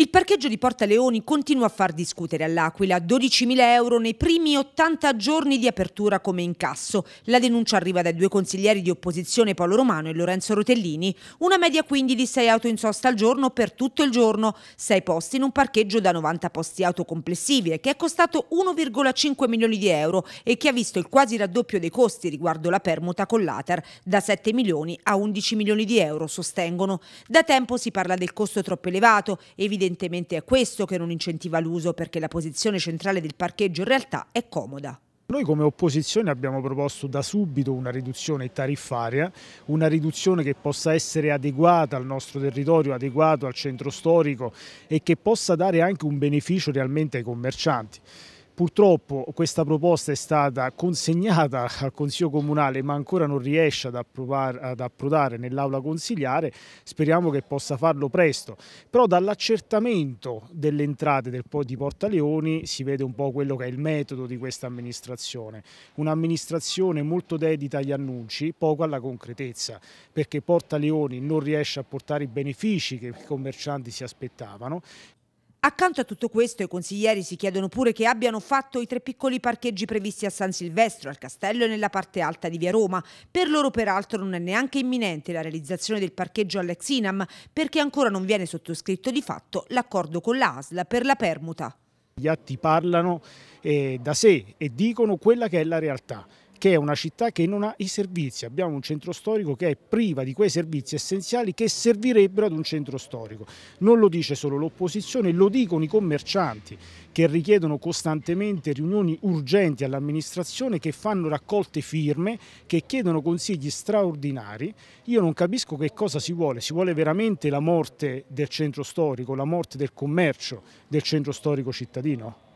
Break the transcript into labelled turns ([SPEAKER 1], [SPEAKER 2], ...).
[SPEAKER 1] Il parcheggio di Porta Leoni continua a far discutere all'Aquila 12.000 euro nei primi 80 giorni di apertura come incasso. La denuncia arriva dai due consiglieri di opposizione Paolo Romano e Lorenzo Rotellini. Una media quindi di 6 auto in sosta al giorno per tutto il giorno, 6 posti in un parcheggio da 90 posti auto complessivi che è costato 1,5 milioni di euro e che ha visto il quasi raddoppio dei costi riguardo la permuta con l'Ater da 7 milioni a 11 milioni di euro, sostengono. Da tempo si parla del costo troppo elevato, evidentemente Evidentemente è questo che non incentiva l'uso perché la posizione centrale del parcheggio in realtà è comoda.
[SPEAKER 2] Noi come opposizione abbiamo proposto da subito una riduzione tariffaria, una riduzione che possa essere adeguata al nostro territorio, adeguata al centro storico e che possa dare anche un beneficio realmente ai commercianti. Purtroppo questa proposta è stata consegnata al Consiglio Comunale ma ancora non riesce ad, approvare, ad approdare nell'aula consigliare, speriamo che possa farlo presto. Però dall'accertamento delle entrate del, di Porta Leoni si vede un po' quello che è il metodo di questa amministrazione, un'amministrazione molto dedita agli annunci, poco alla concretezza, perché Porta Leoni non riesce a portare i benefici che i commercianti si aspettavano Accanto a tutto questo, i consiglieri si chiedono pure che abbiano fatto i tre
[SPEAKER 1] piccoli parcheggi previsti a San Silvestro, al castello e nella parte alta di Via Roma. Per loro, peraltro, non è neanche imminente la realizzazione del parcheggio all'ex Inam, perché ancora non viene sottoscritto
[SPEAKER 2] di fatto l'accordo con la per la permuta. Gli atti parlano eh, da sé e dicono quella che è la realtà che è una città che non ha i servizi. Abbiamo un centro storico che è priva di quei servizi essenziali che servirebbero ad un centro storico. Non lo dice solo l'opposizione, lo dicono i commercianti che richiedono costantemente riunioni urgenti all'amministrazione, che fanno raccolte firme, che chiedono consigli straordinari. Io non capisco che cosa si vuole. Si vuole veramente la morte del centro storico, la morte del commercio del centro storico cittadino?